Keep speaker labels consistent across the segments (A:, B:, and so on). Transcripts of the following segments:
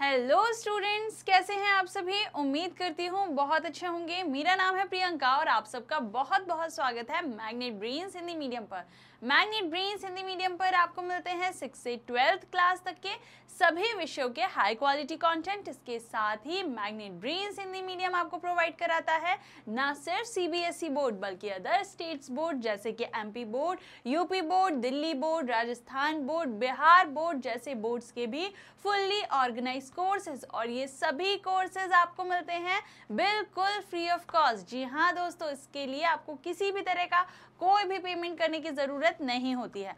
A: hello students कैसे हैं आप सभी उम्मीद करती हूँ बहुत अच्छे होंगे मेरा नाम है प्रियंका और आप सबका बहुत बहुत स्वागत है मैग्नेट ब्रेन्स हिंदी मीडियम पर मैग्नेट ब्रेन्स हिंदी मीडियम पर आपको मिलते हैं सिक्स से ट्वेल्थ क्लास तक के सभी विषयों के हाई क्वालिटी कंटेंट इसके साथ ही मैग्नेट ब्रेन्स हिंदी मीडियम आपको प्रोवाइड कराता है ना सिर्फ सीबीएसई e बोर्ड बल्कि अदर स्टेट्स बोर्ड जैसे कि MP board UP board Delhi board Rajasthan board Bihar board जैसे बोर्ड्स के भी फुल्ली ऑर्गेनाइज कोर्सेज और ये सभी कोर्सेज आपको मिलते हैं बिल्कुल फ्री ऑफ कॉस्ट जी हाँ दोस्तों इसके लिए आपको किसी भी तरह का कोई भी पेमेंट करने की ज़रूरत नहीं होती है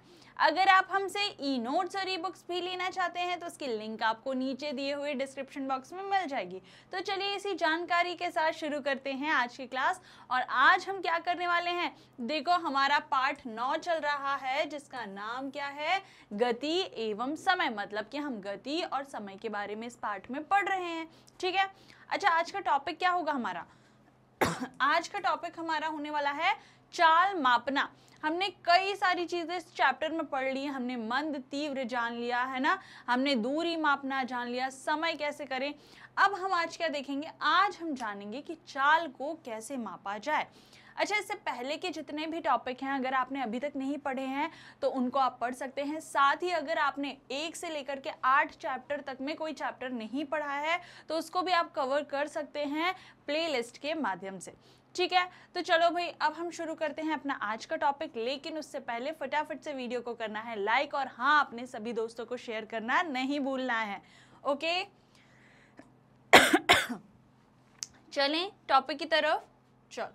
A: अगर आप हमसे ई नोट्स और ई बुक्स भी लेना चाहते हैं तो उसकी लिंक आपको नीचे दिए हुए डिस्क्रिप्शन बॉक्स में मिल जाएगी तो चलिए इसी जानकारी के साथ शुरू करते हैं आज की क्लास और आज हम क्या करने वाले हैं देखो हमारा पार्ट नौ चल रहा है जिसका नाम क्या है गति एवं समय मतलब कि हम गति और समय के बारे में इस पार्ट में पढ़ रहे हैं ठीक है अच्छा आज का टॉपिक क्या होगा हमारा आज का टॉपिक हमारा होने वाला है चाल मापना हमने कई सारी चीज़ें इस चैप्टर में पढ़ ली हमने मंद तीव्र जान लिया है ना हमने दूरी मापना जान लिया समय कैसे करें अब हम आज क्या देखेंगे आज हम जानेंगे कि चाल को कैसे मापा जाए अच्छा इससे पहले के जितने भी टॉपिक हैं अगर आपने अभी तक नहीं पढ़े हैं तो उनको आप पढ़ सकते हैं साथ ही अगर आपने एक से लेकर के आठ चैप्टर तक में कोई चैप्टर नहीं पढ़ा है तो उसको भी आप कवर कर सकते हैं प्लेलिस्ट के माध्यम से ठीक है तो चलो भाई अब हम शुरू करते हैं अपना आज का टॉपिक लेकिन उससे पहले फटाफट से वीडियो को करना है लाइक और हाँ अपने सभी दोस्तों को शेयर करना नहीं भूलना है ओके चलें टॉपिक की तरफ चल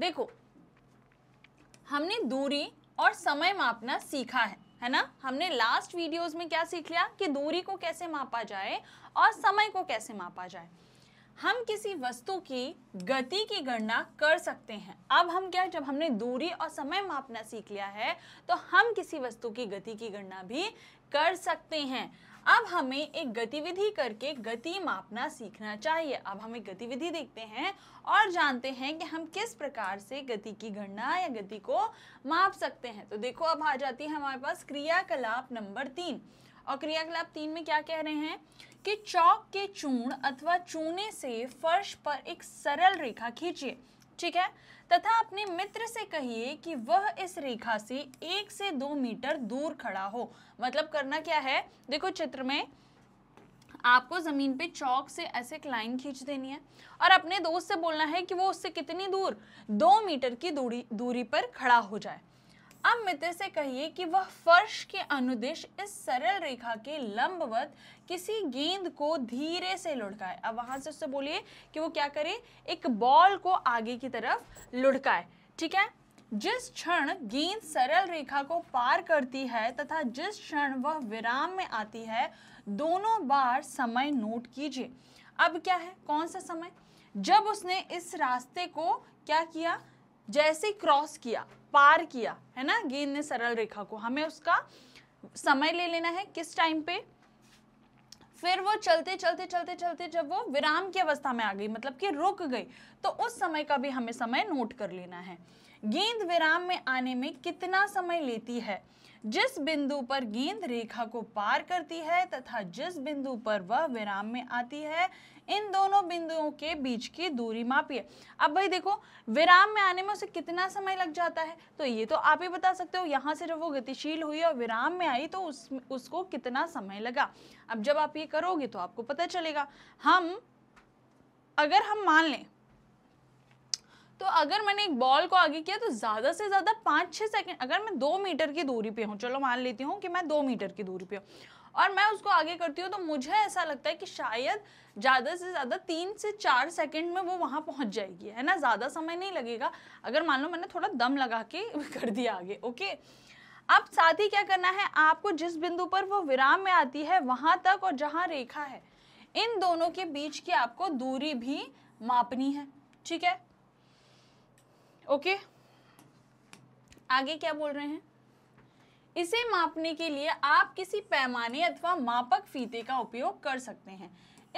A: देखो हमने दूरी और समय मापना सीखा है है ना हमने लास्ट वीडियोस में क्या सीख लिया कि दूरी को कैसे मापा जाए और समय को कैसे मापा जाए हम किसी वस्तु की गति की गणना कर सकते हैं अब हम क्या जब हमने दूरी और समय मापना सीख लिया है तो हम किसी वस्तु की गति की गणना भी कर सकते हैं अब हमें एक गतिविधि करके गति मापना सीखना चाहिए अब हम एक गतिविधि देखते हैं और जानते हैं कि हम किस प्रकार से गति की गणना या गति को माप सकते हैं तो देखो अब आ जाती है हमारे पास क्रियाकलाप नंबर तीन और क्रियाकलाप तीन में क्या कह रहे हैं कि चौक के चूर्ण अथवा चूने से फर्श पर एक सरल रेखा खींचिए ठीक है तथा अपने मित्र से कहिए कि वह इस रेखा से एक से दो मीटर दूर खड़ा हो मतलब करना क्या है देखो चित्र में आपको ज़मीन पे चौक से ऐसे एक लाइन खींच देनी है और अपने दोस्त से बोलना है कि वो उससे कितनी दूर दो मीटर की दूरी दूरी पर खड़ा हो जाए अब मित्र से कहिए कि वह फर्श के अनुदेश इस सरल रेखा के लंबवत किसी गेंद को धीरे से लुढ़काए अब वहां से उससे बोलिए कि वो क्या करे एक बॉल को आगे की तरफ लुढ़काए ठीक है जिस क्षण गेंद सरल रेखा को पार करती है तथा जिस क्षण वह विराम में आती है दोनों बार समय नोट कीजिए अब क्या है कौन सा समय जब उसने इस रास्ते को क्या किया जैसे क्रॉस किया पार किया है ना गेंद ने सरल रेखा को हमें उसका समय ले लेना है किस टाइम पे फिर वो चलते चलते चलते चलते जब वो विराम की अवस्था में आ गई मतलब कि रुक गई तो उस समय का भी हमें समय नोट कर लेना है गेंद विराम में आने में कितना समय लेती है जिस बिंदु पर गेंद रेखा को पार करती है तथा जिस बिंदु पर वह विराम में आती है इन दोनों बिंदुओं के बीच की दूरी मापिए अब भाई देखो विराम में आने में उसे कितना समय लग जाता है तो ये तो आप ही बता सकते हो यहाँ से जब वो गतिशील हुई और विराम में आई तो उस उसको कितना समय लगा अब जब आप ये करोगे तो आपको पता चलेगा हम अगर हम मान लें तो अगर मैंने एक बॉल को आगे किया तो ज़्यादा से ज़्यादा पाँच छः सेकेंड अगर मैं दो मीटर की दूरी पे हूँ चलो मान लेती हूँ कि मैं दो मीटर की दूरी पे हूँ और मैं उसको आगे करती हूँ तो मुझे ऐसा लगता है कि शायद ज़्यादा से ज़्यादा तीन से चार सेकंड में वो वहाँ पहुँच जाएगी है ना ज़्यादा समय नहीं लगेगा अगर मान लो मैंने थोड़ा दम लगा के कर दिया आगे ओके अब साथ ही क्या करना है आपको जिस बिंदु पर वो विराम में आती है वहाँ तक और जहाँ रेखा है इन दोनों के बीच की आपको दूरी भी मापनी है ठीक है ओके आगे क्या बोल रहे हैं इसे मापने के लिए आप किसी पैमाने अथवा मापक फीते का उपयोग कर सकते हैं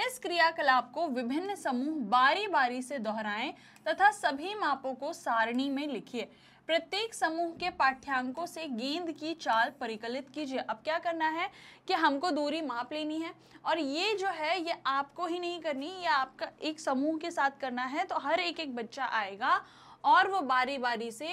A: इस क्रियाकलाप को विभिन्न समूह बारी बारी से दोहराएं तथा सभी मापों को सारणी में लिखिए प्रत्येक समूह के पाठ्यांकों से गेंद की चाल परिकलित कीजिए अब क्या करना है कि हमको दूरी माप लेनी है और ये जो है ये आपको ही नहीं करनी ये आपका एक समूह के साथ करना है तो हर एक एक बच्चा आएगा और वो बारी बारी से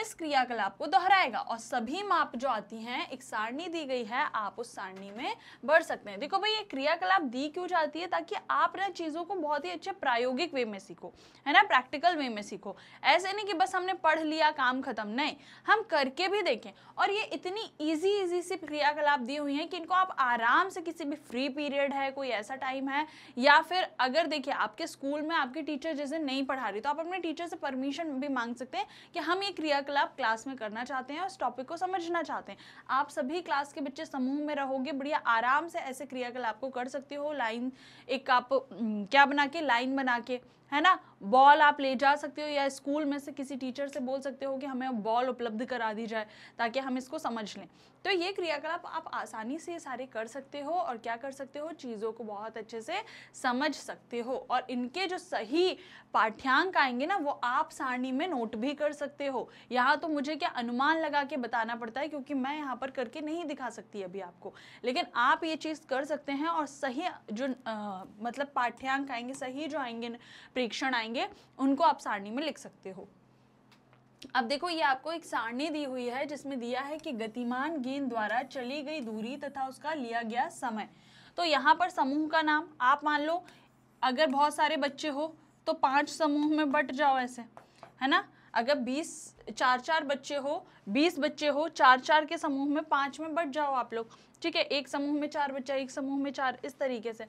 A: इस क्रियाकलाप को दोहराएगा और सभी माप जो आती हैं एक सारणी दी गई है आप उस सारणी में बढ़ सकते हैं देखो भाई ये क्रियाकलाप दी क्यों जाती है ताकि आप ना चीज़ों को बहुत ही अच्छे प्रायोगिक वे में सीखो है ना प्रैक्टिकल वे में सीखो ऐसे नहीं कि बस हमने पढ़ लिया काम खत्म नहीं हम करके भी देखें और ये इतनी ईजी ईजी सी क्रियाकलाप दी हुई हैं कि इनको आप आराम से किसी भी फ्री पीरियड है कोई ऐसा टाइम है या फिर अगर देखिए आपके स्कूल में आपके टीचर जैसे नहीं पढ़ा रही तो आप अपने टीचर से परमिशन भी मांग सकते हैं कि हम ये क्रिया क्रियाकलाप क्लास में करना चाहते हैं और टॉपिक को समझना चाहते हैं आप सभी क्लास के बच्चे समूह में रहोगे बढ़िया आराम से ऐसे क्रियाकलाप को कर सकते हो लाइन एक आप क्या बना के लाइन बना के है ना बॉल आप ले जा सकते हो या स्कूल में से किसी टीचर से बोल सकते हो कि हमें बॉल उपलब्ध करा दी जाए ताकि हम इसको समझ लें तो ये क्रियाकलाप आप आसानी से सारे कर सकते हो और क्या कर सकते हो चीज़ों को बहुत अच्छे से समझ सकते हो और इनके जो सही पाठ्यांक आएंगे ना वो आप सारणी में नोट भी कर सकते हो यहाँ तो मुझे क्या अनुमान लगा के बताना पड़ता है क्योंकि मैं यहाँ पर करके नहीं दिखा सकती अभी आपको लेकिन आप ये चीज़ कर सकते हैं और सही जो आ, मतलब पाठ्यांक आएंगे सही जो आएंगे प्रेक्षण आएंगे आएंगे उनको आप सारणी में लिख सकते हो अब देखो ये आपको एक सारणी दी हुई है जिसमें दिया है कि गतिमान गेंद द्वारा चली गई दूरी तथा उसका लिया गया समय तो यहाँ पर समूह का नाम आप मान लो अगर बहुत सारे बच्चे हो तो पांच समूह में बट जाओ ऐसे है ना अगर बीस चार चार बच्चे हो बीस बच्चे हो चार चार के समूह में पांच में बट जाओ आप लोग ठीक है एक समूह में चार बच्चा एक समूह में चार इस तरीके से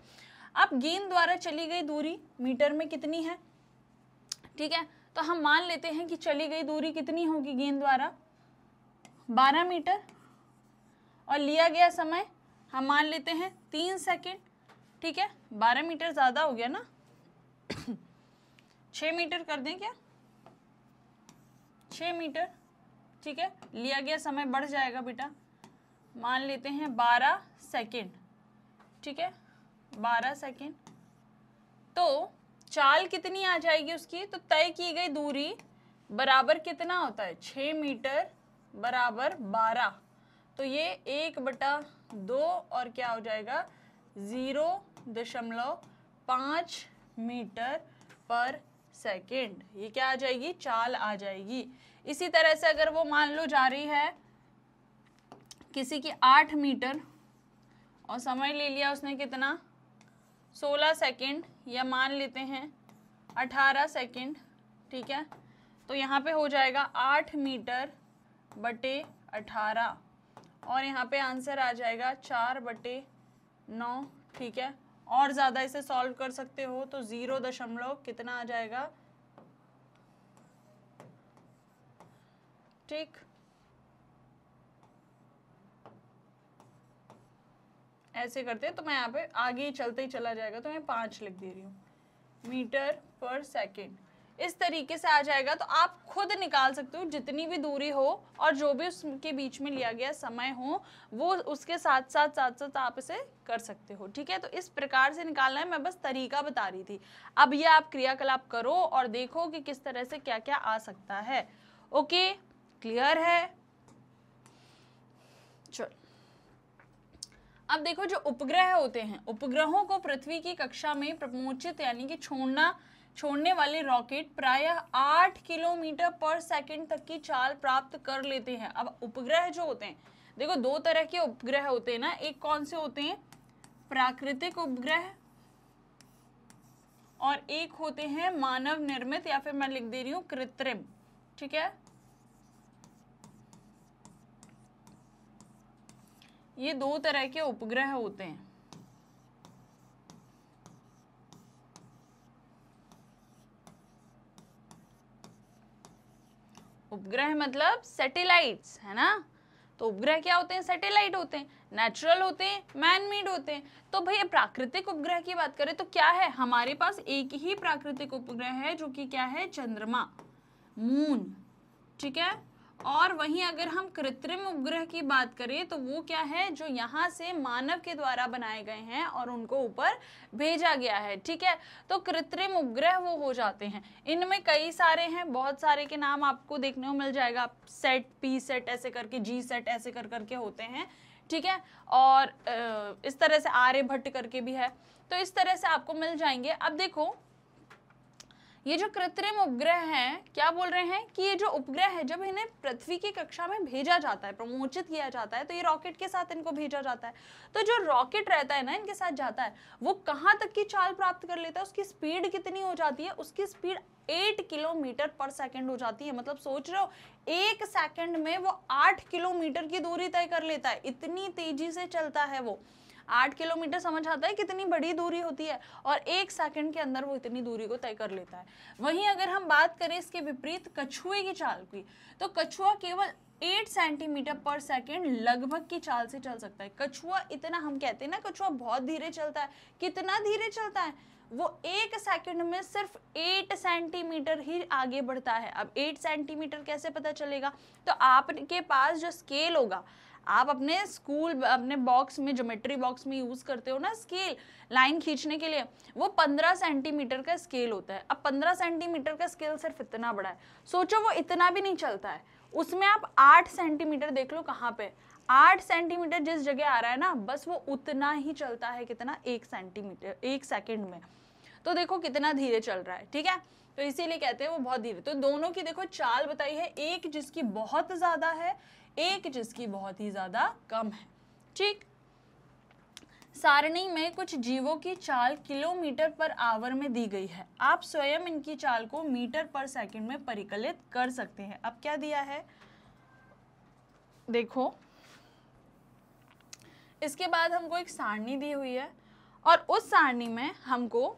A: अब गेंद द्वारा चली गई दूरी मीटर में कितनी है ठीक है तो हम मान लेते हैं कि चली गई दूरी कितनी होगी गेंद द्वारा 12 मीटर और लिया गया समय हम मान लेते हैं तीन सेकेंड ठीक है 12 मीटर ज़्यादा हो गया ना छ मीटर कर दें क्या छः मीटर ठीक है लिया गया समय बढ़ जाएगा बेटा मान लेते हैं बारह सेकेंड ठीक है बारह सेकेंड तो चाल कितनी आ जाएगी उसकी तो तय की गई दूरी बराबर कितना होता है छः मीटर बराबर बारह तो ये एक बटा दो और क्या हो जाएगा ज़ीरो दशमलव पाँच मीटर पर सेकेंड ये क्या आ जाएगी चाल आ जाएगी इसी तरह से अगर वो मान लो जा रही है किसी की आठ मीटर और समय ले लिया उसने कितना सोलह सेकेंड या मान लेते हैं अठारह सेकेंड ठीक है तो यहाँ पे हो जाएगा आठ मीटर बटे अठारह और यहाँ पे आंसर आ जाएगा चार बटे नौ ठीक है और ज़्यादा इसे सॉल्व कर सकते हो तो ज़ीरो दशमलव कितना आ जाएगा ठीक ऐसे करते हैं तो मैं यहाँ पे आगे चलते ही चला जाएगा तो मैं पाँच लिख दे रही हूँ मीटर पर सेकेंड इस तरीके से आ जाएगा तो आप खुद निकाल सकते हो जितनी भी दूरी हो और जो भी उसके बीच में लिया गया समय हो वो उसके साथ साथ साथ साथ आप इसे कर सकते हो ठीक है तो इस प्रकार से निकालना है मैं बस तरीका बता रही थी अब ये आप क्रियाकलाप करो और देखो कि किस तरह से क्या क्या आ सकता है ओके क्लियर है चलो अब देखो जो उपग्रह होते हैं उपग्रहों को पृथ्वी की कक्षा में प्रमोचित यानी कि छोड़ना छोड़ने वाले रॉकेट प्रायः आठ किलोमीटर पर सेकंड तक की चाल प्राप्त कर लेते हैं अब उपग्रह जो होते हैं देखो दो तरह के उपग्रह होते हैं ना एक कौन से होते हैं प्राकृतिक उपग्रह और एक होते हैं मानव निर्मित या फिर मैं लिख दे रही हूँ कृत्रिम ठीक है ये दो तरह के उपग्रह होते हैं उपग्रह मतलब सैटेलाइट्स है ना तो उपग्रह क्या होते हैं सैटेलाइट होते हैं नेचुरल होते हैं मैन मेड होते हैं तो भैया प्राकृतिक उपग्रह की बात करें तो क्या है हमारे पास एक ही प्राकृतिक उपग्रह है जो कि क्या है चंद्रमा मून ठीक है और वहीं अगर हम कृत्रिम उपग्रह की बात करें तो वो क्या है जो यहाँ से मानव के द्वारा बनाए गए हैं और उनको ऊपर भेजा गया है ठीक है तो कृत्रिम उपग्रह वो हो जाते हैं इनमें कई सारे हैं बहुत सारे के नाम आपको देखने को मिल जाएगा सेट पी सेट ऐसे करके जी सेट ऐसे कर करके होते हैं ठीक है और इस तरह से आर्यभट्ट करके भी है तो इस तरह से आपको मिल जाएंगे अब देखो ये जो कृत्रिम उपग्रह हैं क्या बोल रहे हैं कि ये जो उपग्रह है जब इन्हें पृथ्वी की कक्षा में भेजा जाता है प्रमोचित किया जाता है तो ये रॉकेट के साथ इनको भेजा जाता है तो जो रॉकेट रहता है ना इनके साथ जाता है वो कहाँ तक की चाल प्राप्त कर लेता है उसकी स्पीड कितनी हो जाती है उसकी speed eight kilometre per second हो जाती है मतलब सोच रहे हो एक सेकेंड में वो आठ किलोमीटर की दूरी तय कर लेता है इतनी तेजी से चलता है वो आठ किलोमीटर समझ आता है कितनी बड़ी दूरी होती है और एक सेकंड के अंदर वो इतनी दूरी को तय कर लेता है वहीं अगर हम बात करें इसके विपरीत कछुए की चाल की तो कछुआ केवल एट सेंटीमीटर पर सेकेंड लगभग की चाल से चल सकता है कछुआ इतना हम कहते हैं ना कछुआ बहुत धीरे चलता है कितना धीरे चलता है वो एक सेकंड में सिर्फ एट सेंटीमीटर ही आगे बढ़ता है अब एट सेंटीमीटर कैसे पता चलेगा तो आपके पास जो स्केल होगा आप अपने स्कूल अपने बॉक्स में ज्योमेट्री बॉक्स में यूज़ करते हो ना स्केल लाइन खींचने के लिए वो पंद्रह सेंटीमीटर का स्केल होता है अब पंद्रह सेंटीमीटर का स्केल सिर्फ इतना बड़ा है सोचो वो इतना भी नहीं चलता है उसमें आप आठ सेंटीमीटर देख लो कहाँ पे आठ सेंटीमीटर जिस जगह आ रहा है ना बस वो उतना ही चलता है कितना एक सेंटीमीटर एक सेकेंड में तो देखो कितना धीरे चल रहा है ठीक है तो इसीलिए कहते हैं वो बहुत धीरे तो दोनों की देखो चाल बताई है एक जिसकी बहुत ज़्यादा है एक जिसकी बहुत ही ज़्यादा कम है ठीक सारणी में कुछ जीवों की चाल किलोमीटर पर आवर में दी गई है आप स्वयं इनकी चाल को मीटर पर सेकंड में परिकलित कर सकते हैं अब क्या दिया है देखो इसके बाद हमको एक सारणी दी हुई है और उस सारणी में हमको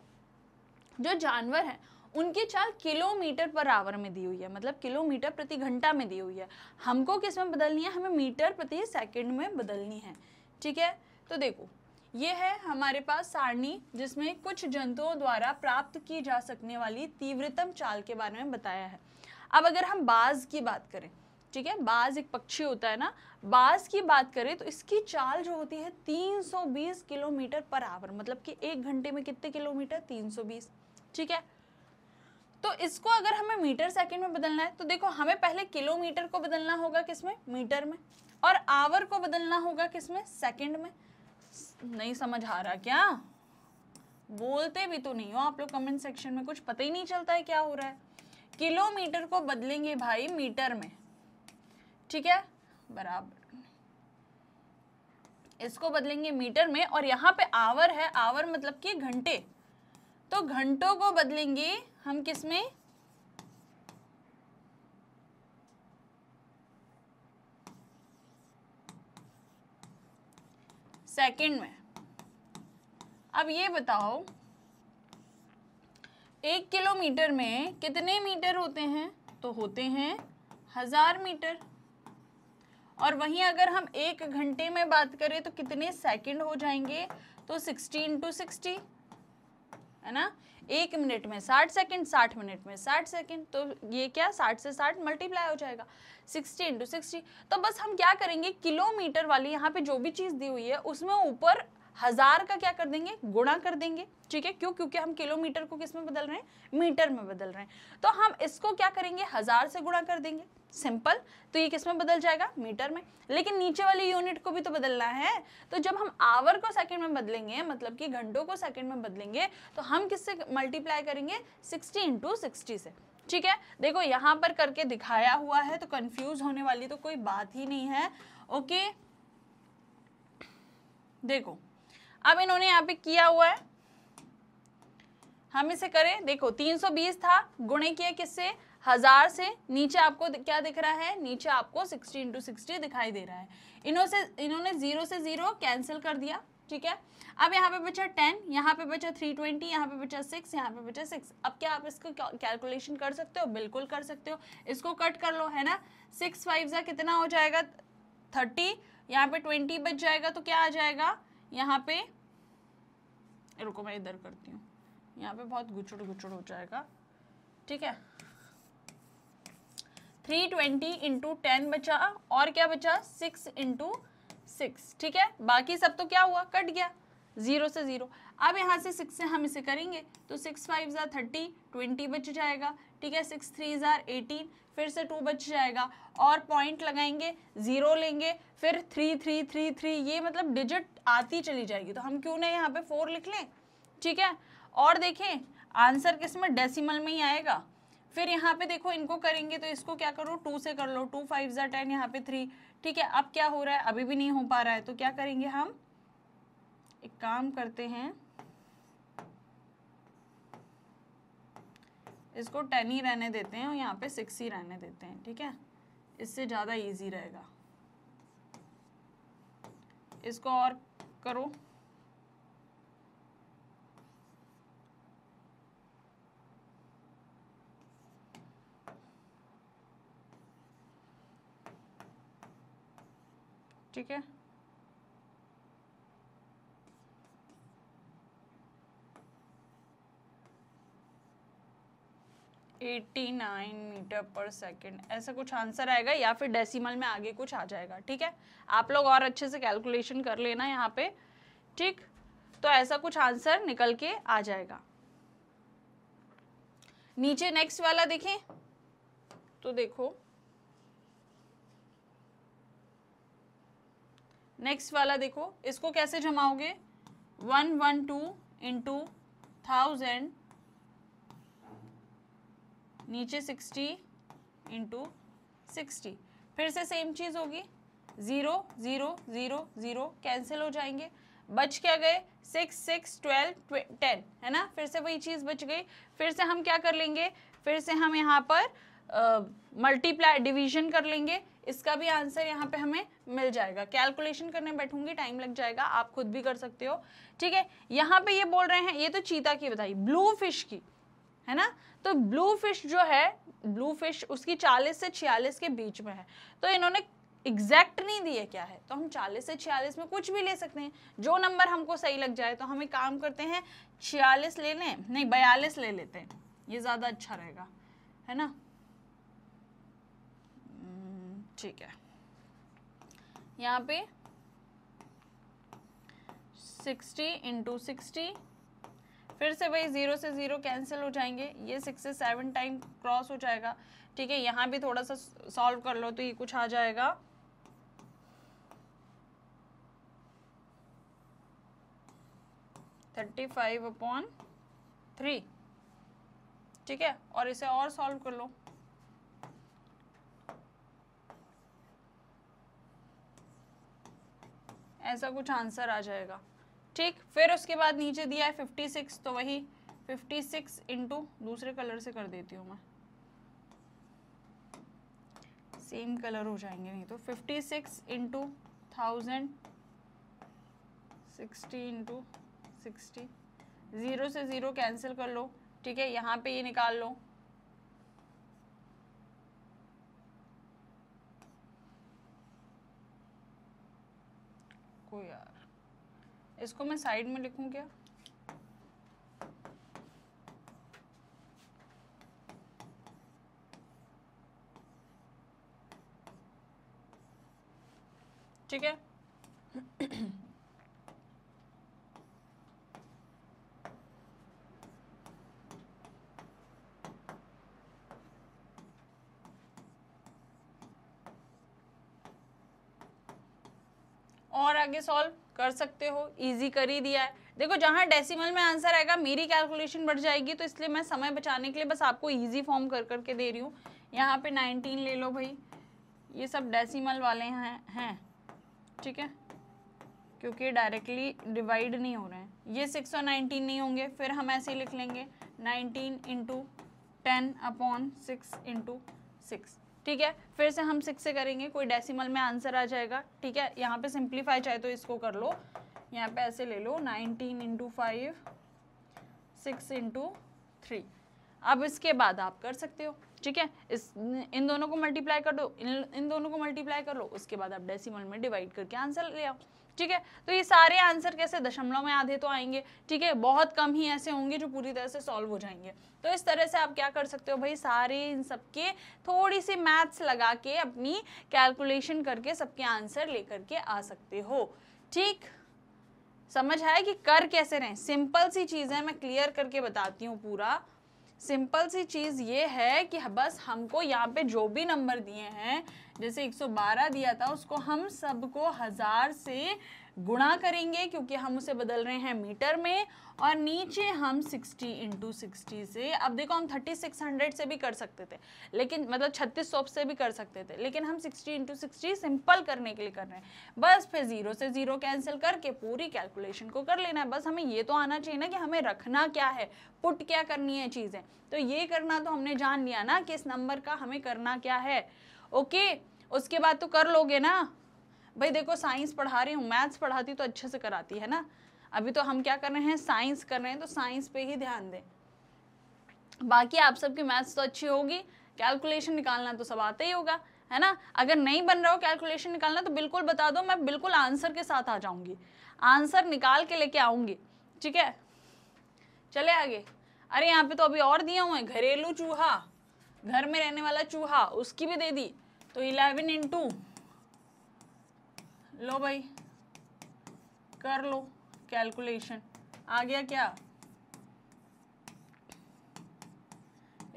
A: जो जानवर है उनकी चाल किलोमीटर पर आवर में दी हुई है मतलब किलोमीटर प्रति घंटा में दी हुई है हमको किस में बदलनी है हमें मीटर प्रति सेकंड में बदलनी है ठीक है तो देखो ये है हमारे पास सारणी जिसमें कुछ जंतुओं द्वारा प्राप्त की जा सकने वाली तीव्रतम चाल के बारे में बताया है अब अगर हम बाज की बात करें ठीक है बाज एक पक्षी होता है ना बाज की बात करें तो इसकी चाल जो होती है 320 किलोमीटर पर आवर मतलब कि एक घंटे में कितने किलोमीटर 320 ठीक है तो इसको अगर हमें मीटर सेकंड में बदलना है तो देखो हमें पहले किलोमीटर को बदलना होगा किसमें मीटर में और आवर को बदलना होगा किसमें सेकंड में नहीं समझ आ रहा क्या बोलते भी तो नहीं हो आप लोग कमेंट सेक्शन में कुछ पता ही नहीं चलता है क्या हो रहा है किलोमीटर को बदलेंगे भाई मीटर में ठीक है बराबर इसको बदलेंगे मीटर में और यहाँ पे आवर है आवर मतलब कि घंटे तो घंटों को बदलेंगे हम किस में सेकंड में अब ये बताओ एक किलोमीटर में कितने मीटर होते हैं तो होते हैं हजार मीटर और वहीं अगर हम एक घंटे में बात करें तो कितने सेकंड हो जाएंगे तो सिक्सटीन टू सिक्सटी है ना एक मिनट में साठ सेकेंड साठ मिनट में साठ सेकेंड तो ये क्या साठ से साठ मल्टीप्लाई हो जाएगा सिक्सटी इंटू सिक्सटी तो बस हम क्या करेंगे किलोमीटर वाली यहाँ पे जो भी चीज़ दी हुई है उसमें ऊपर हजार का क्या कर देंगे गुणा कर देंगे ठीक है क्यों क्योंकि हम किलोमीटर को किस में बदल रहे हैं मीटर में बदल रहे हैं तो हम इसको क्या करेंगे हजार से गुणा कर देंगे सिंपल तो ये किस में बदल जाएगा मीटर में लेकिन नीचे वाली यूनिट को भी तो बदलना है तो जब हम आवर को सेकंड में बदलेंगे मतलब कि घंटों को सेकंड में बदलेंगे तो हम किससे मल्टीप्लाई करेंगे सिक्सटी इंटू सिक्सटी से ठीक है देखो यहाँ पर करके दिखाया हुआ है तो कंफ्यूज होने वाली तो कोई बात ही नहीं है ओके देखो अब इन्होंने यहाँ पे किया हुआ है हम इसे करें देखो 320 था गुणे किया किससे हजार से नीचे आपको क्या दिख रहा है नीचे आपको 60 इंटू सिक्सटी दिखाई दे रहा है इन्हों से इन्होंने जीरो से जीरो कैंसिल कर दिया ठीक है अब यहाँ पे बचा टेन यहाँ पे बचा थ्री ट्वेंटी यहाँ पे बचा सिक्स यहाँ पे बचा सिक्स अब क्या आप इसको कैलकुलेशन कर सकते हो बिल्कुल कर सकते हो इसको कट कर लो है ना सिक्स फाइव सा कितना हो जाएगा थर्टी यहाँ पे ट्वेंटी बच जाएगा तो क्या आ जाएगा यहाँ पे रुको मैं इधर करती हूँ यहाँ पे बहुत गुचड़ गुचड़ हो जाएगा ठीक है थ्री ट्वेंटी इंटू टेन बचा और क्या बचा सिक्स इंटू सिक्स ठीक है बाकी सब तो क्या हुआ कट गया जीरो से ज़ीरो अब यहाँ से सिक्स से हम इसे करेंगे तो सिक्स फाइव ज़ार थर्टी ट्वेंटी बच जाएगा ठीक है सिक्स थ्री ज़ार एटीन फिर से टू बच जाएगा और पॉइंट लगाएंगे ज़ीरो लेंगे फिर थ्री थ्री थ्री थ्री ये मतलब डिजिट आती चली जाएगी तो हम क्यों ना यहाँ पे फोर लिख लें ठीक है और देखें आंसर किस में डेसीमल में ही आएगा फिर यहाँ पे देखो इनको करेंगे तो इसको क्या करो टू से कर लो टू फाइव ज़ार टेन यहाँ पे थ्री ठीक है अब क्या हो रहा है अभी भी नहीं हो पा रहा है तो क्या करेंगे हम एक काम करते हैं इसको टेन ही रहने देते हैं और यहाँ पे सिक्स ही रहने देते हैं ठीक है इससे ज़्यादा इजी रहेगा इसको और करो ठीक है 89 मीटर पर सेकेंड ऐसा कुछ आंसर आएगा या फिर डेसिमल में आगे कुछ आ जाएगा ठीक है आप लोग और अच्छे से कैलकुलेशन कर लेना यहाँ पे ठीक तो ऐसा कुछ आंसर निकल के आ जाएगा नीचे नेक्स्ट वाला देखें तो देखो नेक्स्ट वाला देखो इसको कैसे जमाओगे one one two into thousand नीचे सिक्सटी इंटू सिक्सटी फिर से सेम चीज़ होगी zero zero zero zero cancel हो जाएंगे बच क्या गए सिक्स सिक्स ट्वेल्व टेन है ना फिर से वही चीज़ बच गई फिर से हम क्या कर लेंगे फिर से हम यहाँ पर मल्टीप्लाई डिवीजन कर लेंगे इसका भी आंसर यहाँ पे हमें मिल जाएगा कैलकुलेशन करने बैठूंगी टाइम लग जाएगा आप खुद भी कर सकते हो ठीक है यहाँ पे ये बोल रहे हैं ये तो चीता की बताई ब्लू फिश की है ना तो ब्लू फिश जो है ब्लू फिश उसकी 40 से 46 के बीच में है तो इन्होंने एग्जैक्ट नहीं दिए क्या है तो हम 40 से 46 में कुछ भी ले सकते हैं जो नंबर हमको सही लग जाए तो हम एक काम करते हैं 46 ले लें नहीं बयालीस ले लेते हैं ये ज़्यादा अच्छा रहेगा है ना हम्म, ठीक है यहाँ पे 60 इंटू सिक्सटी फिर से वही ज़ीरो से ज़ीरो कैंसिल हो जाएंगे ये सिक्स से सेवन टाइम क्रॉस हो जाएगा ठीक है यहाँ भी थोड़ा सा सॉल्व कर लो तो ये कुछ आ जाएगा थर्टी फाइव अपॉन थ्री ठीक है और इसे और सॉल्व कर लो ऐसा कुछ आंसर आ जाएगा ठीक फिर उसके बाद नीचे दिया है फिफ्टी सिक्स तो वही फिफ्टी सिक्स इंटू दूसरे कलर से कर देती हूँ मैं सेम कलर हो जाएंगे नहीं तो fifty six into thousand sixty into sixty zero से ज़ीरो कैंसिल कर लो ठीक है यहाँ पे ये निकाल लो कोई यार इसको मैं साइड में लिखूं क्या ठीक है और आगे सॉल्व कर सकते हो इजी कर ही दिया है देखो जहाँ डेसिमल में आंसर आएगा मेरी कैलकुलेशन बढ़ जाएगी तो इसलिए मैं समय बचाने के लिए बस आपको इजी फॉर्म कर करके दे रही हूँ यहाँ पे 19 ले लो भाई ये सब डेसिमल वाले हैं हैं ठीक है क्योंकि डायरेक्टली डिवाइड नहीं हो रहे हैं ये सिक्स और नाइनटीन नहीं होंगे फिर हम ऐसे ही लिख लेंगे nineteen into ten upon six into six ठीक है फिर से हम सिक्स से करेंगे कोई डेसिमल में आंसर आ जाएगा ठीक है यहाँ पे सिंप्लीफाई चाहे तो इसको कर लो यहाँ पे ऐसे ले लो nineteen into five six into three अब इसके बाद आप कर सकते हो ठीक है इस इन दोनों को मल्टीप्लाई कर दो इन इन दोनों को मल्टीप्लाई कर लो उसके बाद आप डेसिमल में डिवाइड करके आंसर ले आओ ठीक है तो ये सारे आंसर कैसे दशमलव में आधे तो आएंगे ठीक है बहुत कम ही ऐसे होंगे जो पूरी तरह से सॉल्व हो जाएंगे तो इस तरह से आप क्या कर सकते हो भाई सारे इन सबके थोड़ी सी मैथ्स लगा के अपनी कैलकुलेशन करके सबके आंसर लेकर के आ सकते हो ठीक समझ आए कि कर कैसे रहें सिंपल सी चीज़ है मैं क्लियर करके बताती हूँ पूरा सिंपल सी चीज़ ये है कि बस हमको यहाँ पे जो भी नंबर दिए हैं जैसे 112 दिया था उसको हम सबको हज़ार से गुणा करेंगे क्योंकि हम उसे बदल रहे हैं मीटर में और नीचे हम 60 इंटू सिक्सटी से अब देखो हम 3600 से भी कर सकते थे लेकिन मतलब छत्तीस सौ से भी कर सकते थे लेकिन हम 60 इंटू सिक्सटी सिंपल करने के लिए कर रहे हैं बस फिर ज़ीरो से ज़ीरो कैंसिल करके पूरी कैलकुलेशन को कर लेना है बस हमें ये तो आना चाहिए ना कि हमें रखना क्या है पुट क्या करनी है चीज़ें तो ये करना तो हमने जान लिया ना कि इस नंबर का हमें करना क्या है ओके उसके बाद तो कर लोगे ना भाई देखो साइंस पढ़ा रही हूँ मैथ्स पढ़ाती तो अच्छे से कराती है ना अभी तो हम क्या कर रहे हैं साइंस कर रहे हैं तो साइंस पे ही ध्यान दें बाकी आप सबकी मैथ्स तो अच्छी होगी कैलकुलेशन निकालना तो सब आता ही होगा है ना अगर नहीं बन रहा हो कैलकुलेशन निकालना तो बिल्कुल बता दो मैं बिल्कुल आंसर के साथ आ जाऊंगी आंसर निकाल के लेके आऊंगी ठीक है चले आगे अरे यहाँ पे तो अभी और दिया हुआ है घरेलू चूहा घर में रहने वाला चूहा उसकी भी दे दी तो इलेवन इंटू लो भाई कर लो कैलकुलेशन आ गया क्या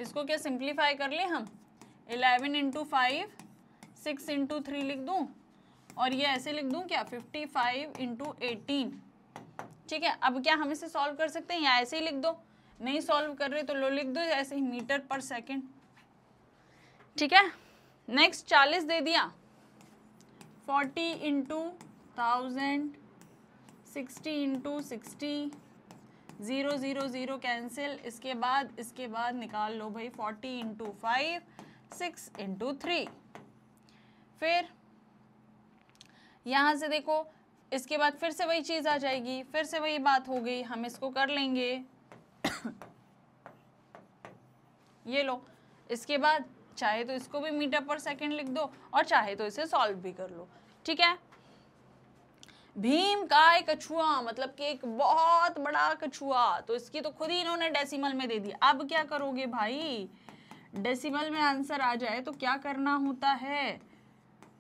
A: इसको क्या सिंप्लीफाई कर ले हम eleven into five six into three लिख दूँ और ये ऐसे लिख दूँ क्या फिफ्टी फाइव इंटू एटीन ठीक है अब क्या हम इसे सॉल्व कर सकते हैं या ऐसे ही लिख दो नहीं सॉल्व कर रहे तो लो लिख दो ऐसे ही मीटर पर सेकेंड ठीक है नेक्स्ट चालीस दे दिया forty into thousand sixty into sixty zero zero zero cancel इसके बाद इसके बाद निकाल लो भाई forty into five six into three फिर यहाँ से देखो इसके बाद फिर से वही चीज़ आ जाएगी फिर से वही बात हो गई हम इसको कर लेंगे ये लो इसके बाद चाहे तो इसको भी मीटर पर सेकंड लिख दो और चाहे तो इसे सॉल्व भी कर लो ठीक है भीम का एक कछुआ मतलब कि एक बहुत बड़ा कछुआ तो इसकी तो खुद ही इन्होंने डेसिमल में दे दी अब क्या करोगे भाई डेसिमल में आंसर आ जाए तो क्या करना होता है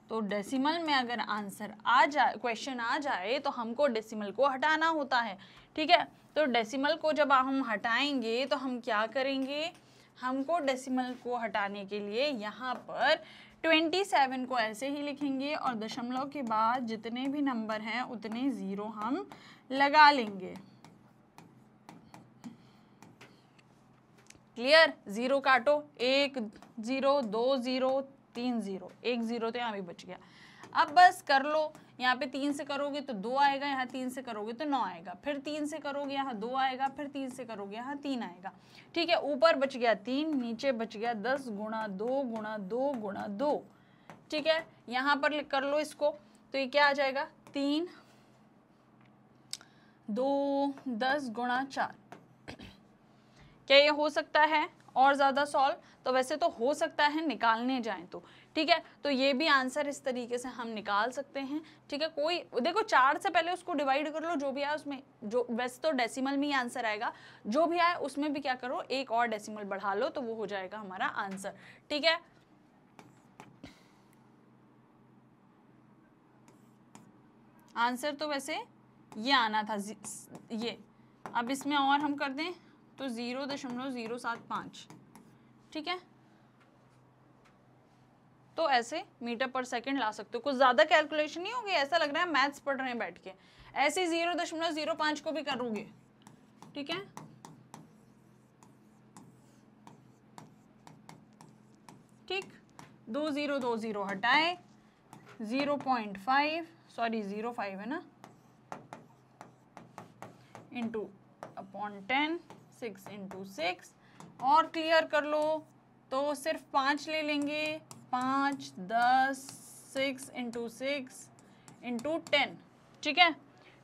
A: तो डेसिमल में अगर आंसर आ जाए क्वेश्चन आ जाए तो हमको डेसिमल को हटाना होता है ठीक है तो डेसिमल को जब हम हटाएंगे तो हम क्या करेंगे हमको डेसिमल को हटाने के लिए यहाँ पर 27 को ऐसे ही लिखेंगे और दशमलव के बाद जितने भी नंबर हैं उतने ज़ीरो हम लगा लेंगे क्लियर ज़ीरो काटो एक ज़ीरो दो ज़ीरो तीन ज़ीरो एक ज़ीरो तो यहाँ भी बच गया अब बस कर लो यहाँ पे तीन से करोगे तो दो आएगा यहाँ तीन से करोगे तो नौ आएगा फिर तीन से करोगे यहाँ दो आएगा फिर तीन से करोगे यहाँ तीन आएगा ठीक है ऊपर बच गया तीन नीचे बच गया दस गुणा दो गुणा दो गुणा दो ठीक है यहाँ पर कर लो इसको तो ये क्या आ जाएगा तीन दो दस गुणा चार क्या ये हो सकता है और ज़्यादा सॉल्व तो वैसे तो हो सकता है निकालने जाए तो ठीक है तो ये भी आंसर इस तरीके से हम निकाल सकते हैं ठीक है कोई देखो चार से पहले उसको डिवाइड कर लो जो भी आए उसमें जो वैसे तो डेसिमल में ही आंसर आएगा जो भी आए उसमें भी क्या करो एक और डेसिमल बढ़ा लो तो वो हो जाएगा हमारा आंसर ठीक है आंसर तो वैसे ये आना था ये अब इसमें और हम कर दें तो ज़ीरो दशमलव ज़ीरो सात पाँच ठीक है तो ऐसे मीटर पर सेकंड ला सकते हो कुछ ज़्यादा कैलकुलेशन नहीं होगी ऐसा लग रहा है मैथ्स पढ़ रहे हैं बैठ के ऐसे जीरो दशमलव जीरो पांच को भी करोगे ठीक है ठीक दो ज़ीरो दो ज़ीरो हटाए zero point five sorry zero five है ना into upon ten six into six और क्लियर कर लो तो सिर्फ पांच ले लेंगे पाँच दस six into six into ten ठीक है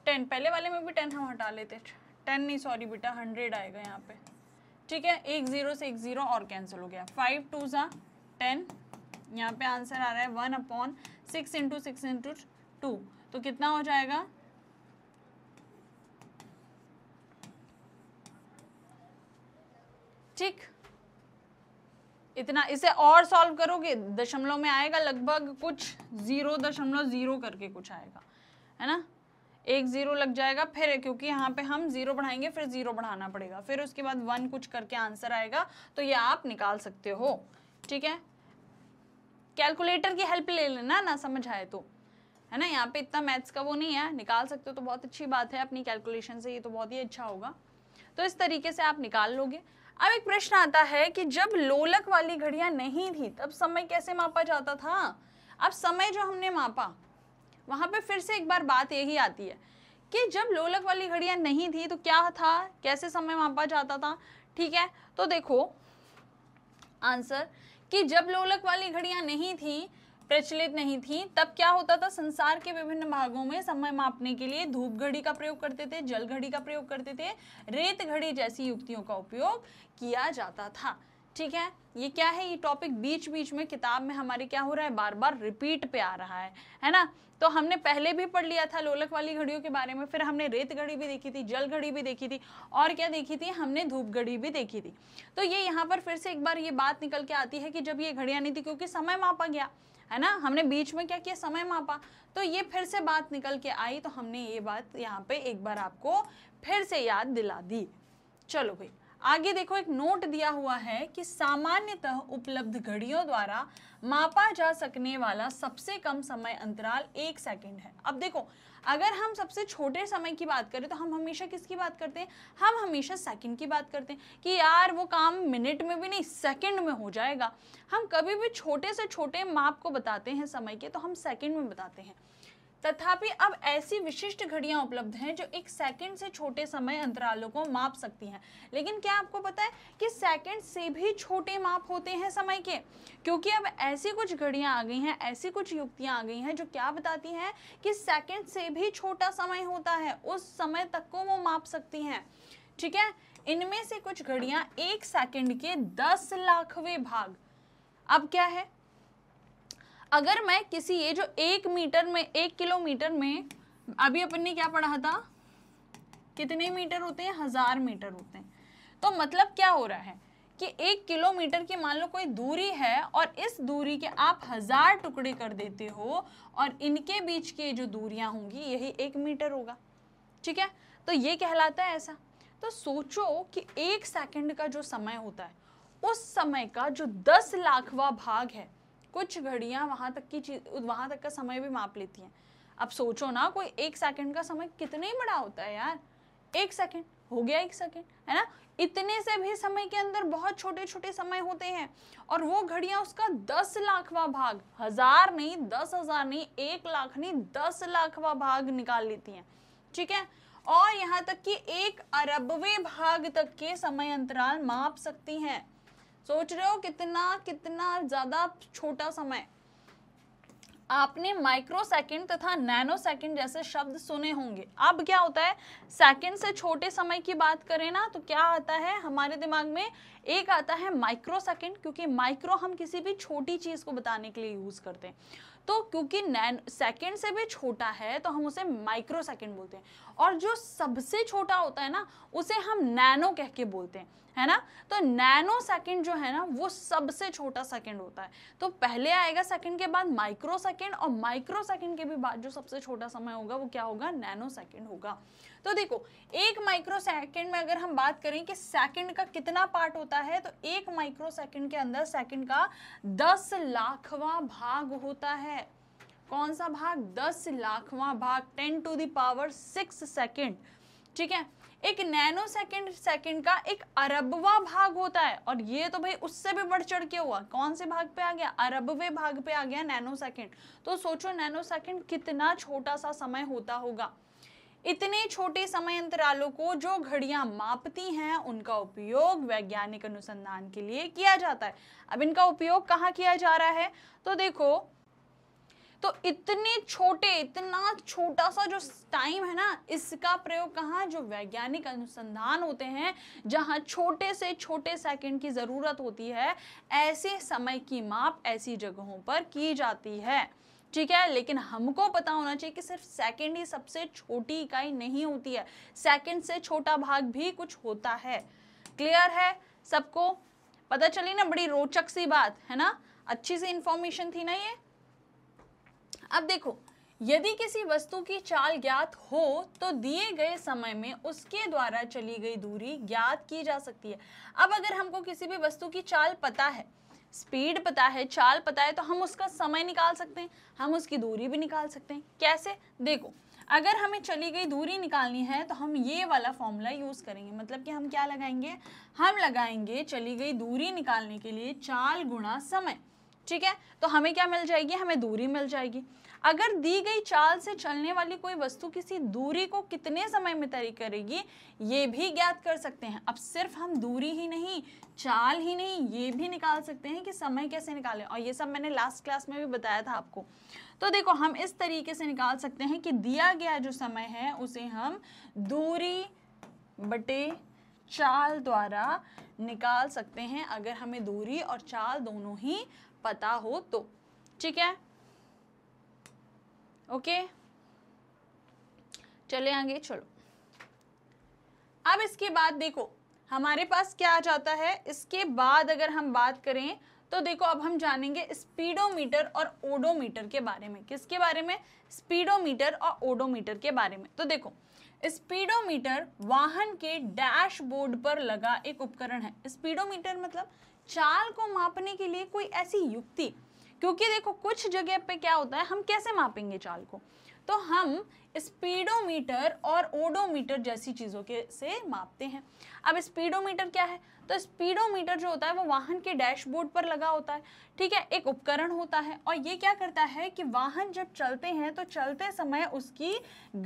A: टेन पहले वाले में भी टेन हम हटा लेते टेन नहीं सॉरी बेटा हंड्रेड आएगा यहाँ पे ठीक है एक ज़ीरो से एक ज़ीरो और कैंसिल हो गया फाइव टू ज़ा टेन यहाँ पे आंसर आ रहा है one upon six into six into two तो कितना हो जाएगा ठीक इतना इसे और सॉल्व करोगे दशमलव में आएगा लगभग कुछ ज़ीरो दशमलव ज़ीरो करके कुछ आएगा है ना एक ज़ीरो लग जाएगा फिर क्योंकि यहाँ पे हम ज़ीरो बढ़ाएंगे फिर ज़ीरो बढ़ाना पड़ेगा फिर उसके बाद वन कुछ करके आंसर आएगा तो ये आप निकाल सकते हो ठीक है कैलकुलेटर की हेल्प ले लेना ना समझ आए तो है ना यहाँ पे इतना मैथ्स का वो नहीं है निकाल सकते हो तो बहुत अच्छी बात है अपनी कैलकुलेशन से ये तो बहुत ही अच्छा होगा तो इस तरीके से आप निकाल लोगे अब एक प्रश्न आता है कि जब लोलक वाली घड़ियां नहीं थी तब समय कैसे मापा जाता था अब समय जो हमने मापा वहां पे फिर से एक बार बात यही आती है कि जब लोलक वाली घड़ियां नहीं थी तो क्या था कैसे समय मापा जाता था ठीक है तो देखो आंसर कि जब लोलक वाली घड़ियां नहीं थी प्रचलित नहीं थी तब क्या होता था संसार के विभिन्न भागों में समय मापने के लिए धूप घड़ी का प्रयोग करते थे जल घड़ी का प्रयोग करते थे रेत घड़ी जैसी युक्तियों का उपयोग किया जाता था ठीक है ये क्या है ये टॉपिक बीच बीच में किताब में हमारे क्या हो रहा है बार बार रिपीट पे आ रहा है है ना तो हमने पहले भी पढ़ लिया था लोलक वाली घड़ियों के बारे में फिर हमने रेत घड़ी भी देखी थी जल घड़ी भी देखी थी और क्या देखी थी हमने धूप घड़ी भी देखी थी तो ये यहाँ पर फिर से एक बार ये बात निकल के आती है कि जब ये घड़ियाँ नहीं थी क्योंकि समय मापा गया है ना हमने बीच में क्या किया समय मापा तो ये फिर से बात निकल के आई तो हमने ये बात यहाँ पे एक बार आपको फिर से याद दिला दी चलो भाई आगे देखो एक नोट दिया हुआ है कि सामान्यतः उपलब्ध घड़ियों द्वारा मापा जा सकने वाला सबसे कम समय अंतराल एक सेकंड है अब देखो अगर हम सबसे छोटे समय की बात करें तो हम हमेशा किसकी बात करते हैं हम हमेशा सेकंड की बात करते हैं कि यार वो काम मिनट में भी नहीं सेकंड में हो जाएगा हम कभी भी छोटे से छोटे माप को बताते हैं समय के तो हम सेकंड में बताते हैं तथापि अब ऐसी विशिष्ट घड़ियां उपलब्ध हैं जो एक सेकंड से छोटे समय अंतरालों को माप सकती हैं लेकिन क्या आपको पता है कि सेकंड से भी छोटे माप होते हैं समय के क्योंकि अब ऐसी कुछ घड़ियां आ गई हैं ऐसी कुछ युक्तियां आ गई हैं जो क्या बताती हैं कि सेकंड से भी छोटा समय होता है उस समय तक को वो माप सकती हैं ठीक है इनमें से कुछ घड़ियाँ एक सेकेंड के दस लाखवें भाग अब क्या है अगर मैं किसी ये जो एक मीटर में एक किलोमीटर में अभी अपन ने क्या पढ़ा था कितने मीटर होते हैं हजार मीटर होते हैं तो मतलब क्या हो रहा है कि एक किलोमीटर की मान लो कोई दूरी है और इस दूरी के आप हजार टुकड़े कर देते हो और इनके बीच की जो दूरियां होंगी यही एक मीटर होगा ठीक है तो ये कहलाता है ऐसा तो सोचो कि एक सेकंड का जो समय होता है उस समय का जो दस लाखवा भाग है कुछ घड़िया वहां तक की चीज वहां तक का समय भी माप लेती हैं अब सोचो ना कोई एक सेकंड का समय कितने ही बड़ा होता है यार एक सेकंड हो गया एक सेकंड है ना इतने से भी समय के अंदर बहुत छोटे छोटे समय होते हैं और वो घड़ियां उसका दस लाखवा भाग हजार नहीं दस हजार नहीं एक लाख नहीं दस लाखवा भाग निकाल लेती हैं ठीक है और यहाँ तक कि एक अरबवे भाग तक के समय अंतराल माप सकती हैं सोच रहे हो कितना कितना ज़्यादा छोटा समय आपने माइक्रो सेकेंड तथा नैनो सेकेंड जैसे शब्द सुने होंगे अब क्या होता है सेकेंड से छोटे समय की बात करें ना तो क्या आता है हमारे दिमाग में एक आता है माइक्रो सेकेंड क्योंकि माइक्रो हम किसी भी छोटी चीज़ को बताने के लिए यूज़ करते हैं तो क्योंकि सेकेंड से भी छोटा है तो हम उसे माइक्रो सेकेंड बोलते हैं और जो सबसे छोटा होता है ना उसे हम नैनो कह के बोलते हैं है ना तो नैनो सेकेंड जो है ना वो सबसे छोटा सेकेंड होता है तो पहले आएगा सेकेंड के बाद माइक्रो सेकंड और माइक्रो सेकंड के भी बाद जो सबसे छोटा समय होगा वो क्या होगा नैनो सेकेंड होगा तो देखो एक माइक्रो सेकंड में अगर हम बात करें कि सेकेंड का कितना पार्ट होता है तो एक माइक्रो सेकेंड के अंदर सेकेंड का दस लाखवा भाग होता है कौन सा भाग दस लाखवा भाग ten to the power six second ठीक है एक नैनो सेकेंड सेकेंड का एक अरबवा भाग होता है और ये तो भाई उससे भी बढ़ चढ़ के हुआ कौन से भाग पे आ गया अरबवे भाग पे आ गया नैनो सेकंड तो सोचो नैनो सेकंड कितना छोटा सा समय होता होगा इतने छोटे समय अंतरालों को जो घड़ियां मापती हैं उनका उपयोग वैज्ञानिक अनुसंधान के लिए किया जाता है अब इनका उपयोग कहाँ किया जा रहा है तो देखो तो इतने छोटे इतना छोटा सा जो टाइम है ना इसका प्रयोग कहाँ जो वैज्ञानिक अनुसंधान होते हैं जहाँ छोटे से छोटे सेकंड की ज़रूरत होती है ऐसे समय की माप ऐसी जगहों पर की जाती है ठीक है लेकिन हमको पता होना चाहिए कि सिर्फ सेकंड ही सबसे छोटी इकाई नहीं होती है सेकंड से छोटा भाग भी कुछ होता है क्लियर है सबको पता चली ना बड़ी रोचक सी बात है ना अच्छी सी इंफॉर्मेशन थी ना ये अब देखो यदि किसी वस्तु की चाल ज्ञात हो तो दिए गए समय में उसके द्वारा चली गई दूरी ज्ञात की जा सकती है अब अगर हमको किसी भी वस्तु की चाल पता है स्पीड पता है चाल पता है तो हम उसका समय निकाल सकते हैं हम उसकी दूरी भी निकाल सकते हैं कैसे देखो अगर हमें चली गई दूरी निकालनी है तो हम ये वाला फॉर्मूला यूज़ करेंगे मतलब कि हम क्या लगाएंगे हम लगाएंगे चली गई दूरी निकालने के लिए चाल गुणा समय ठीक है तो हमें क्या मिल जाएगी हमें दूरी मिल जाएगी अगर दी गई चाल से चलने वाली कोई वस्तु किसी दूरी को कितने समय में तय करेगी ये भी ज्ञात कर सकते हैं अब सिर्फ हम दूरी ही नहीं चाल ही नहीं ये भी निकाल सकते हैं कि समय कैसे निकालें और ये सब मैंने लास्ट क्लास में भी बताया था आपको तो देखो हम इस तरीके से निकाल सकते हैं कि दिया गया जो समय है उसे हम दूरी बटे चाल द्वारा निकाल सकते हैं अगर हमें दूरी और चाल दोनों ही पता हो तो ठीक है ओके चले आगे चलो अब इसके बाद देखो हमारे पास क्या आ जाता है इसके बाद अगर हम बात करें तो देखो अब हम जानेंगे स्पीडोमीटर और ओडोमीटर के बारे में किसके बारे में स्पीडोमीटर और ओडोमीटर के बारे में तो देखो स्पीडोमीटर वाहन के डैशबोर्ड पर लगा एक उपकरण है स्पीडोमीटर मतलब चाल को मापने के लिए कोई ऐसी युक्ति क्योंकि देखो कुछ जगह पे क्या होता है हम कैसे मापेंगे चाल को तो हम स्पीडोमीटर और ओडोमीटर जैसी चीज़ों के से मापते हैं अब स्पीडोमीटर क्या है तो स्पीडोमीटर जो होता है वो वाहन के डैशबोर्ड पर लगा होता है ठीक है एक उपकरण होता है और ये क्या करता है कि वाहन जब चलते हैं तो चलते समय उसकी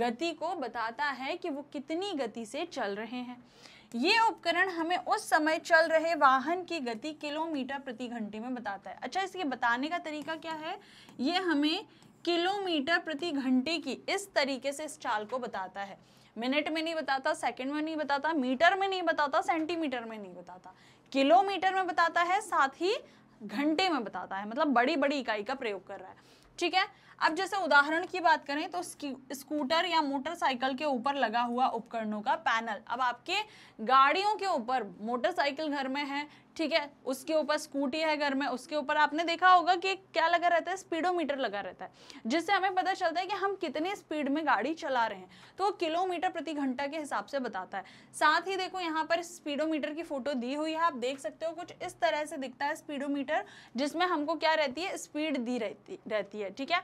A: गति को बताता है कि वो कितनी गति से चल रहे हैं ये उपकरण हमें उस समय चल रहे वाहन की गति किलोमीटर प्रति घंटे में बताता है अच्छा इसके बताने का तरीका क्या है ये हमें किलोमीटर प्रति घंटे की इस तरीके से इस चाल को बताता है मिनट में नहीं बताता सेकंड में नहीं बताता मीटर में नहीं बताता सेंटीमीटर में नहीं बताता किलोमीटर में बताता है साथ ही घंटे में बताता है मतलब बड़ी बड़ी इकाई का प्रयोग कर रहा है ठीक है अब जैसे उदाहरण की बात करें तो स्कूटर या मोटरसाइकिल के ऊपर लगा हुआ उपकरणों का पैनल अब आपके गाड़ियों के ऊपर मोटरसाइकिल घर में है ठीक है उसके ऊपर स्कूटी है घर में उसके ऊपर आपने देखा होगा कि क्या लगा रहता है स्पीडोमीटर लगा रहता है जिससे हमें पता चलता है कि हम कितने स्पीड में गाड़ी चला रहे हैं तो वो किलोमीटर प्रति घंटा के हिसाब से बताता है साथ ही देखो यहाँ पर स्पीडोमीटर की फोटो दी हुई है आप देख सकते हो कुछ इस तरह से दिखता है स्पीडोमीटर जिसमें हमको क्या रहती है स्पीड दी रहती रहती है ठीक है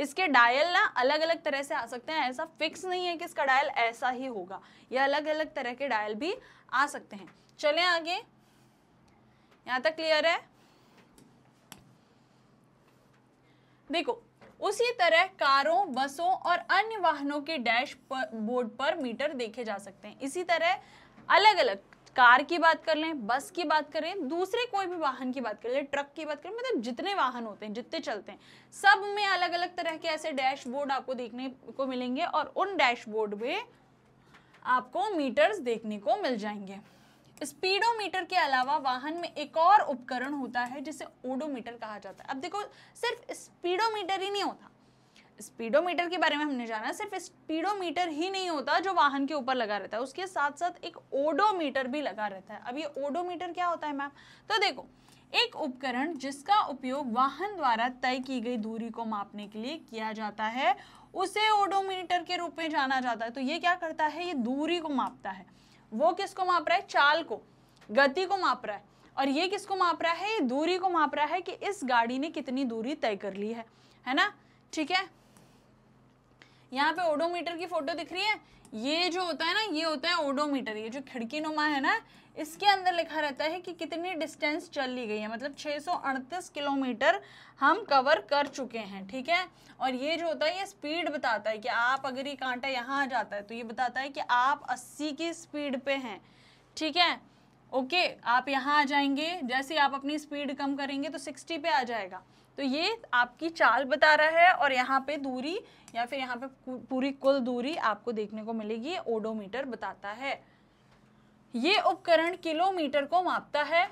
A: इसके डायल ना अलग अलग तरह से आ सकते हैं ऐसा फिक्स नहीं है कि इसका डायल ऐसा ही होगा ये अलग अलग तरह के डायल भी आ सकते हैं चले आगे यहां तक क्लियर है देखो उसी तरह कारों बसों और अन्य वाहनों के डैश बोर्ड पर मीटर देखे जा सकते हैं इसी तरह अलग अलग कार की बात कर लें बस की बात करें दूसरे कोई भी वाहन की बात कर लें ट्रक की बात करें मतलब जितने वाहन होते हैं जितने चलते हैं सब में अलग अलग तरह के ऐसे डैशबोर्ड आपको देखने को मिलेंगे और उन डैशबोर्ड में आपको मीटर्स देखने को मिल जाएंगे स्पीडोमीटर के अलावा वाहन में एक और उपकरण होता है जिसे ओडोमीटर कहा जाता है अब देखो सिर्फ स्पीडोमीटर ही नहीं होता स्पीडोमीटर के बारे में हमने जाना सिर्फ स्पीडोमीटर ही नहीं होता जो वाहन के ऊपर लगा रहता है उसके साथ साथ एक ओडोमीटर भी लगा रहता है अब ये ओडोमीटर क्या होता है मैम तो देखो एक उपकरण जिसका उपयोग वाहन द्वारा तय की गई दूरी को मापने के लिए किया जाता है उसे ओडोमीटर के रूप में जाना जाता है तो ये क्या करता है ये दूरी को मापता है वो किसको माप रहा है चाल को गति को माप रहा है और ये किसको माप रहा है ये दूरी को माप रहा है कि इस गाड़ी ने कितनी दूरी तय कर ली है है ना ठीक है यहाँ पे ओडोमीटर की फोटो दिख रही है ये जो होता है ना ये होता है ओडोमीटर ये जो खिड़की नुमा है ना इसके अंदर लिखा रहता है कि कितनी डिस्टेंस चल ली गई है मतलब 638 किलोमीटर हम कवर कर चुके हैं ठीक है और ये जो होता है ये स्पीड बताता है कि आप अगर ये कांटा यहाँ आ जाता है तो ये बताता है कि आप अस्सी की स्पीड पे हैं ठीक है ओके आप यहाँ आ जाएंगे जैसे आप अपनी स्पीड कम करेंगे तो सिक्सटी पे आ जाएगा तो ये आपकी चाल बता रहा है और यहाँ पे दूरी या फिर यहाँ पे पूरी कुल दूरी आपको देखने को मिलेगी ओडोमीटर बताता है ये उपकरण किलोमीटर को मापता है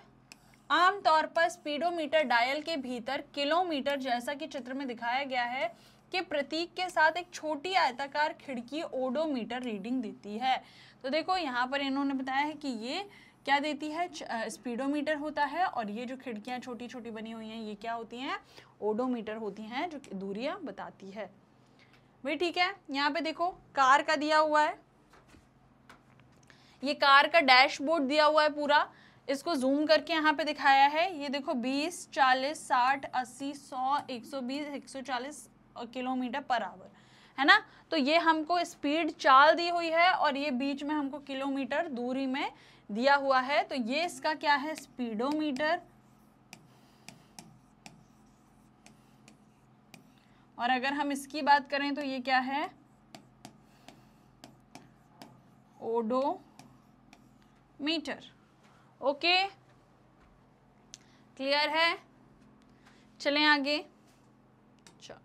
A: आमतौर पर स्पीडोमीटर डायल के भीतर किलोमीटर जैसा कि चित्र में दिखाया गया है के प्रतीक के साथ एक छोटी आयताकार खिड़की ओडोमीटर रीडिंग देती है तो देखो यहाँ पर इन्होंने बताया है कि ये क्या देती है स्पीडोमीटर होता है और ये जो खिड़कियाँ छोटी छोटी बनी हुई हैं ये क्या होती हैं ओडोमीटर होती हैं जो दूरियाँ बताती है भाई ठीक है यहाँ पे देखो कार का दिया हुआ है ये कार का डैशबोर्ड दिया हुआ है पूरा इसको जूम करके यहाँ पे दिखाया है ये देखो 20, 40, 60, 80, 100, 120, 140 किलोमीटर पर आवर है ना तो ये हमको स्पीड चाल दी हुई है और ये बीच में हमको किलोमीटर दूरी में दिया हुआ है तो ये इसका क्या है स्पीडोमीटर और अगर हम इसकी बात करें तो ये क्या है ओडो मीटर ओके क्लियर है चलें आगे चलो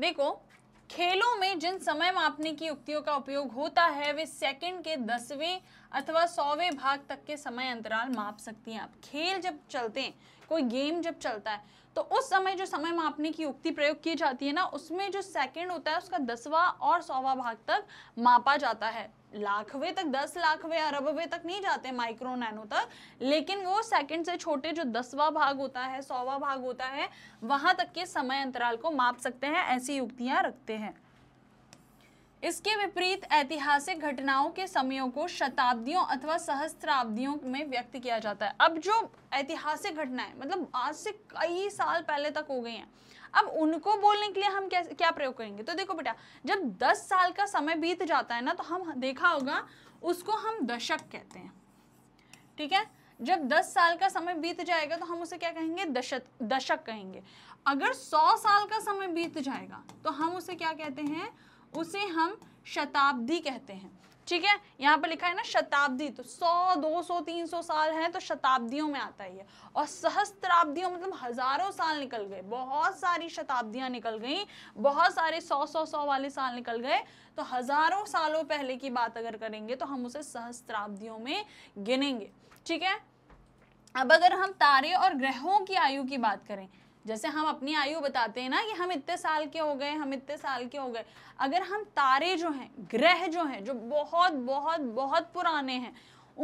A: देखो खेलों में जिन समय मापने की युक्तियों का उपयोग होता है वे सेकंड के दसवें अथवा सौवें भाग तक के समय अंतराल माप सकती हैं आप खेल जब चलते हैं कोई गेम जब चलता है तो उस समय जो समय मापने की उक्ति प्रयोग की जाती है ना उसमें जो सेकेंड होता है उसका दसवा और सौवा भाग तक मापा जाता है लाखवे तक दस लाखवे अरबवे तक नहीं जाते माइक्रो नैनो तक लेकिन वो सेकंड से छोटे जो दसवा भाग होता है सौवा भाग होता है वहां तक के समय अंतराल को माप सकते हैं ऐसी युक्तियां रखते हैं इसके विपरीत ऐतिहासिक घटनाओं के समयों को शताब्दियों अथवा सहस्त्राब्दियों में व्यक्त किया जाता है अब जो ऐतिहासिक घटनाएं मतलब आज से कई साल पहले तक हो गई हैं अब उनको बोलने के लिए हम क्या क्या प्रयोग करेंगे तो देखो बेटा जब 10 साल का समय बीत जाता है ना तो हम देखा होगा उसको हम दशक कहते हैं ठीक है जब 10 साल का समय बीत जाएगा तो हम उसे क्या कहेंगे दशक दशक कहेंगे अगर 100 साल का समय बीत जाएगा तो हम उसे क्या कहते हैं उसे हम शताब्दी कहते हैं ठीक है यहाँ पर लिखा है ना शताब्दी तो 100, 200, 300 साल है तो शताब्दियों में आता ही है और सहस्त्राब्दियों मतलब हजारों साल निकल गए बहुत सारी शताब्दियां निकल गई बहुत सारे 100, 100, 100 वाले साल निकल गए तो हजारों सालों पहले की बात अगर करेंगे तो हम उसे सहस्त्राब्दियों में गिनेंगे ठीक है अब अगर हम तारे और ग्रहों की आयु की बात करें जैसे हम अपनी आयु बताते हैं ना कि हम इतने साल के हो गए हम इतने साल के हो गए अगर हम तारे जो हैं ग्रह जो हैं जो बहुत बहुत बहुत पुराने हैं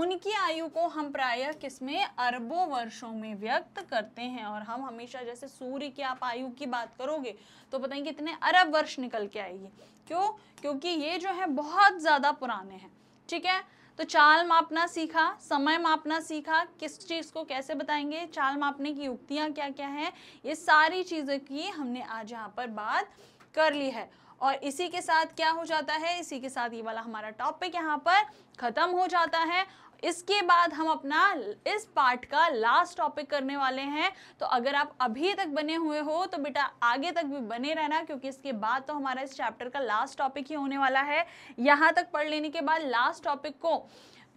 A: उनकी आयु को हम प्रायः किसमें अरबों वर्षों में व्यक्त करते हैं और हम हमेशा जैसे सूर्य की आप आयु की बात करोगे तो बताएंगे नहीं कितने अरब वर्ष निकल के आएगी क्यों क्योंकि ये जो है बहुत ज़्यादा पुराने हैं ठीक है तो चाल मापना सीखा समय मापना सीखा किस चीज़ को कैसे बताएंगे चाल मापने की युक्तियाँ क्या क्या हैं ये सारी चीज़ों की हमने आज यहाँ पर बात कर ली है और इसी के साथ क्या हो जाता है इसी के साथ ये वाला हमारा टॉपिक यहाँ पर ख़त्म हो जाता है इसके बाद हम अपना इस पार्ट का लास्ट टॉपिक करने वाले हैं तो अगर आप अभी तक बने हुए हो तो बेटा आगे तक भी बने रहना क्योंकि इसके बाद तो हमारा इस चैप्टर का लास्ट टॉपिक ही होने वाला है यहाँ तक पढ़ लेने के बाद लास्ट टॉपिक को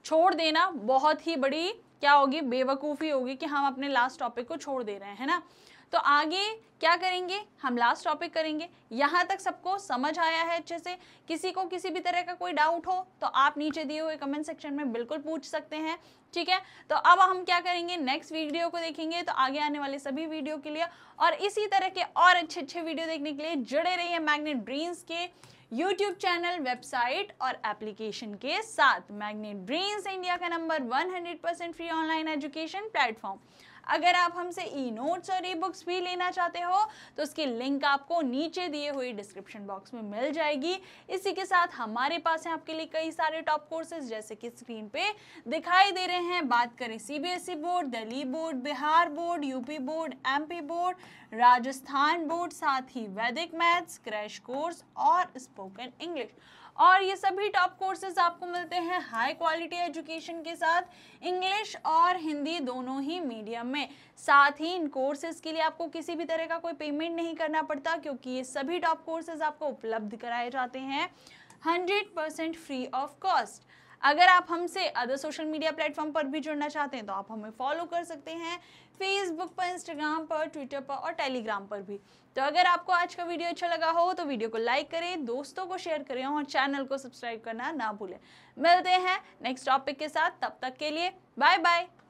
A: छोड़ देना बहुत ही बड़ी क्या होगी बेवकूफ़ी होगी कि हम अपने लास्ट टॉपिक को छोड़ दे रहे हैं ना तो आगे क्या करेंगे हम लास्ट टॉपिक करेंगे यहाँ तक सबको समझ आया है अच्छे से किसी को किसी भी तरह का कोई डाउट हो तो आप नीचे दिए हुए कमेंट सेक्शन में बिल्कुल पूछ सकते हैं ठीक है तो अब हम क्या करेंगे नेक्स्ट वीडियो को देखेंगे तो आगे आने वाले सभी वीडियो के लिए और इसी तरह के और अच्छे अच्छे वीडियो देखने के लिए जुड़े रहिए मैग्नेट ड्रीम्स के यूट्यूब चैनल वेबसाइट और एप्लीकेशन के साथ मैग्नेट ड्रीम्स इंडिया का number one free online education platform अगर आप हमसे ई नोट्स और ई बुक्स भी लेना चाहते हो तो उसकी लिंक आपको नीचे दिए हुए डिस्क्रिप्शन बॉक्स में मिल जाएगी इसी के साथ हमारे पास है आपके लिए कई सारे टॉप कोर्सेज जैसे कि स्क्रीन पे दिखाई दे रहे हैं बात करें CBSE board Delhi board Bihar board UP board P board Rajasthan board साथ ही वैदिक मैथ्स क्रैश कोर्स और स्पोकन इंग्लिश और ये सभी टॉप कोर्सेज आपको मिलते हैं हाई क्वालिटी एजुकेशन के साथ इंग्लिश और हिंदी दोनों ही मीडियम में साथ ही इन कोर्सेज के लिए आपको किसी भी तरह का कोई पेमेंट नहीं करना पड़ता क्योंकि ये सभी टॉप कोर्सेज आपको उपलब्ध कराए जाते हैं hundred percent free of cost अगर आप हमसे अदर सोशल मीडिया प्लेटफॉर्म पर भी जुड़ना चाहते हैं तो आप हमें फॉलो कर सकते हैं फेसबुक पर इंस्टाग्राम पर ट्विटर पर और टेलीग्राम पर भी तो अगर आपको आज का वीडियो अच्छा लगा हो तो वीडियो को लाइक करें दोस्तों को शेयर करें और चैनल को सब्सक्राइब करना ना भूलें मिलते हैं नेक्स्ट टॉपिक के साथ तब तक के लिए बाय बाय